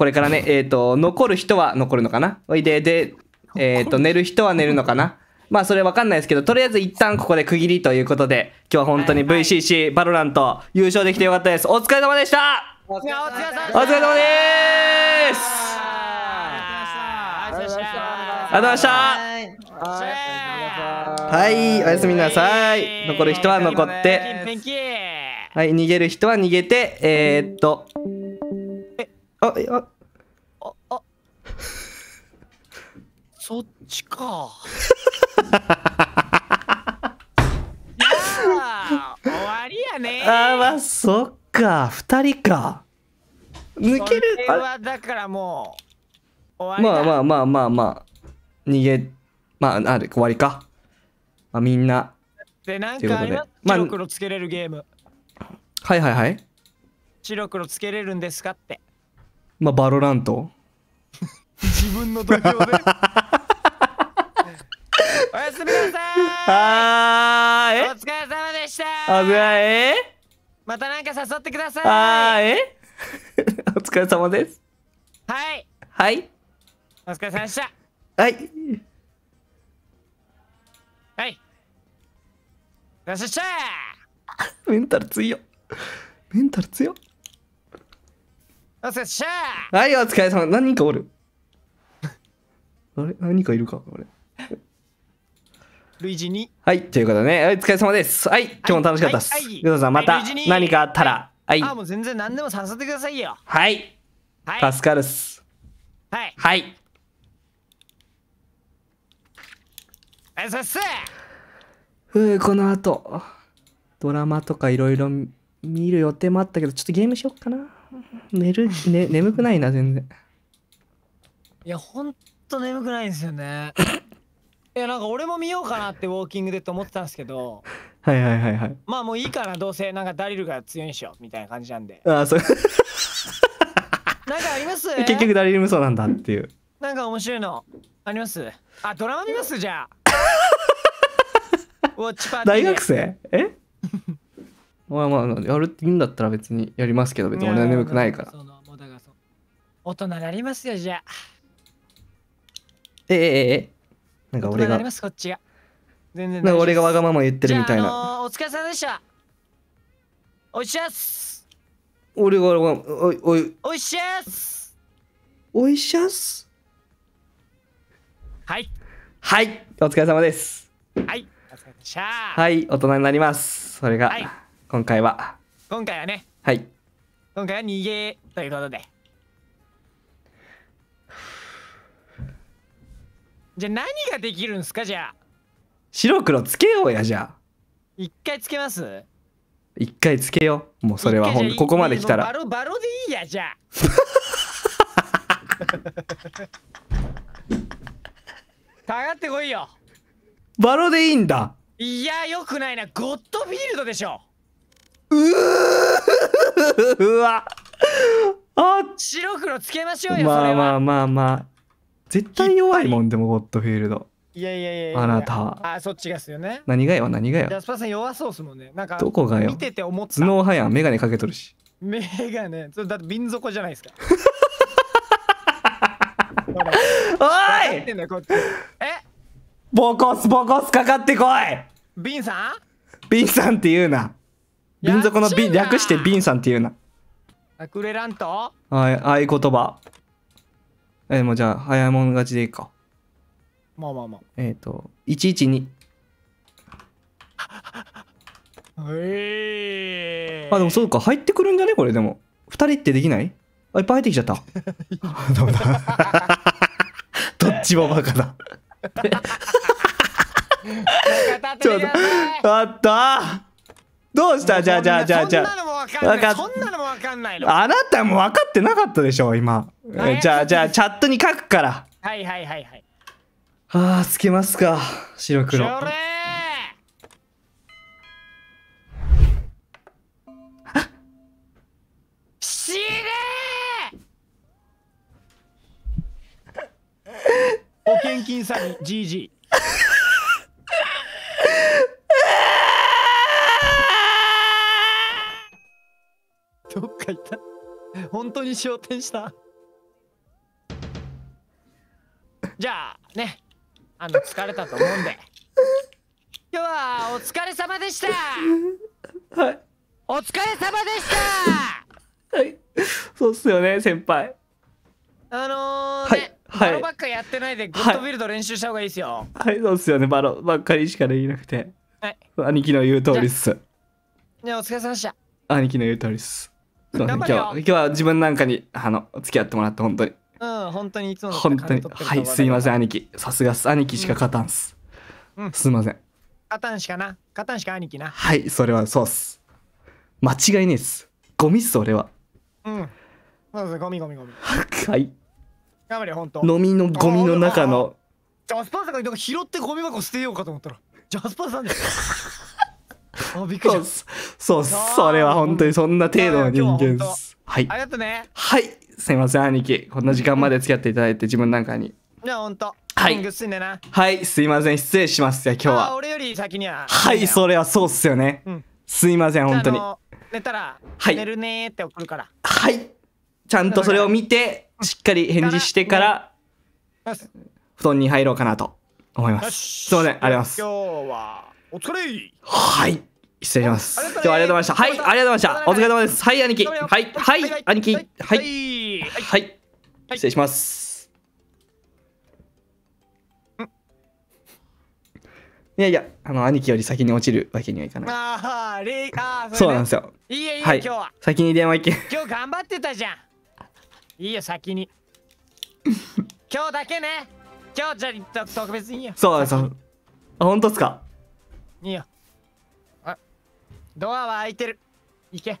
これからね、えっ、ー、と、残る人は残るのかなおいで、で、えっ、ー、と、寝る人は寝るのかなまあ、それわかんないですけど、とりあえず一旦ここで区切りということで、今日は本当に VCC、バロラント優勝できてよかったです。お疲れ様でしたお疲れ様ですありがとうございましたありがとうございましたはい、おやすみなさい。残る人は残って、はい、逃げる人は逃げて、えー、っと、あいやああ そっちか 終わりやねあまあそっか2人か抜けるそれはだからもう終わりだまあまあまあまあまあ逃げまあある終わりか、まあみんなでなんかありま白黒つけれるゲーム、まあ、はいはいはい白黒つけれるんですかってまあ、バロラント。自分の度胸で。おやすみなさいあーえお疲れ様でしたあぶやえまたなんか誘ってくださいはーえ お疲れ様ですはいはいお疲れ様でしたはいはいよっしゃメンタル強メンタル強お疲れしはい、お疲れ様。何人かおる。あれ何人かいるかあれ。類似に。はい、ということでね、お疲れ様です。はい、今日も楽しかったです。皆さん、また何かあったら。はい。あ、もう全然何でも誘ってくださいよ。はい。はい、助かるっす。はい。はい。ありういこの後、ドラマとかいろいろ見る予定もあったけど、ちょっとゲームしよっかな。寝る、ね、眠くないな、全然。いや、ほんと眠くないんですよね。いや、なんか俺も見ようかなってウォーキングでと思ってたんですけど。はいはいはいはい。まあもういいかな、どうせ、なんかダリルが強いんしよう、みたいな感じなんで。ああ、そう。なんかあります結局ダリル無双なんだっていう。なんか面白いの。ありますあ、ドラマ見ますじゃあ。ウォッチパーティー。大学生えまあまあ、やるって言うんだったら別にやりますけど、別に俺は眠くないから。大人なりますよ、じゃあ。ええええ。なんか俺が。なります、こっちが。全然なんか俺がわがまま言ってるみたいな。あのー、お疲れ様でした。おいしゃす。俺がおいおい。おいしゃす。おいしゃす。はい。はい、お疲れ様です。はい。はい、大人になります。それが。はい今回は今回はねはい今回は逃げということでじゃあ何ができるんすかじゃあ白黒つけようやじゃあ一回つけます一回つけようもうそれはほんここまで来たらバロバロでいいやじゃあ がってこいよバロでいいんだいやよくないなゴッドフィールドでしょうわあ白黒つけましょうよまあまあまあまあ絶対弱いもんでもゴッドフィールドいやいやいやいやあなたあそっちがっすよね何がよ何がよジャスパさん弱そうっすもんねなんかどこがよ見てて思った頭脳派やんメガネかけとるしメガネそれだって瓶底じゃないですか おいえボコスボコスかかってこいビンさんビンさんって言うなビン底のビン、略してビンさんっていうな。あくれらんとはい、合言葉。えもうじゃあ、早いもん勝ちでいいか。まあまあまあ。えっ、ー、と、112。えー、あ、でもそうか、入ってくるんじゃねこれでも。2人ってできないあ、いっぱい入ってきちゃった。どっちもバカだ。ちょっと、あったどうしたじゃあじゃあじゃあじゃあ。わかんない。そんなのもわかんないの。あなたも分かってなかったでしょ、今。じゃあじゃあチャットに書くから。はいはいはいはい。はあ、つけますか。白黒。それ死ね 保険金詐欺 GG がいた本当に昇天したじゃあねあの疲れたと思うんで今日はお疲れ様でしたはいお疲れ様でしたはいそうっすよね先輩あのー、ね、はい、はい、バロばっかやってないでグッドビルド練習した方がいいですよ、はい、はい、そうっすよねバロばっかりしかできなくてはい兄貴の言う通りっすじゃあお疲れ様でした兄貴の言う通りっす今日今日は自分なんかにあの付き合ってもらって本当にうん本当にいつも本当にはいすいません兄貴さすが兄貴しか勝たんす、うん、すいません勝たんしかな勝たんしか兄貴なはいそれはそうっす間違いねえっすゴミっす俺はうんそうですゴミゴミゴミはい頑張れ本当飲みのゴミの中のジャスパーさんが拾ってゴミ箱捨てようかと思ったらジャスパーさんですあびっくりしたそうそれは本当にそんな程度の人間ですはいありがとねはいすいません兄貴こんな時間まで付き合っていただいて自分なんかにいやほんとはいはいすいません失礼します今日は俺より先にははいそれはそうっすよね、うん、すいません本当に寝たら、はい、寝るねって送るからはいちゃんとそれを見てしっかり返事してから布団に入ろうかなと思いますすいませんありがとうございます今日はお疲れはい失礼します。今日はありがとうございました。はい、ありがとうございました。お疲れ様です。はい、兄貴。はい、はい、兄貴。はい。はい。失礼します。いやいや、あの、兄貴より先に落ちるわけにはいかない。ああ、あれそうなんですよ。いいえ、いいえ、今日は。先に電話行け。今日頑張ってたじゃん。いいよ、先に。今日だけね。今日じゃ、特別にいいよ。そうそう。あ、本当っすかいいよ。ドアは開いてる行け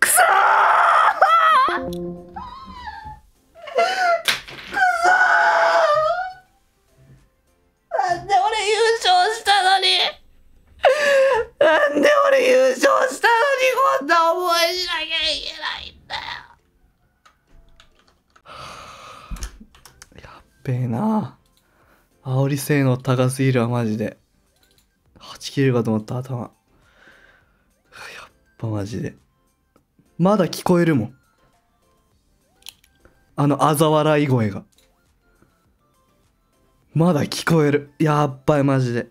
くそーなんで俺優勝したのになんでぺえな煽り性能高すぎるわマジで8切れるかと思った頭やっぱマジでまだ聞こえるもんあの嘲笑い声がまだ聞こえるやっばいマジで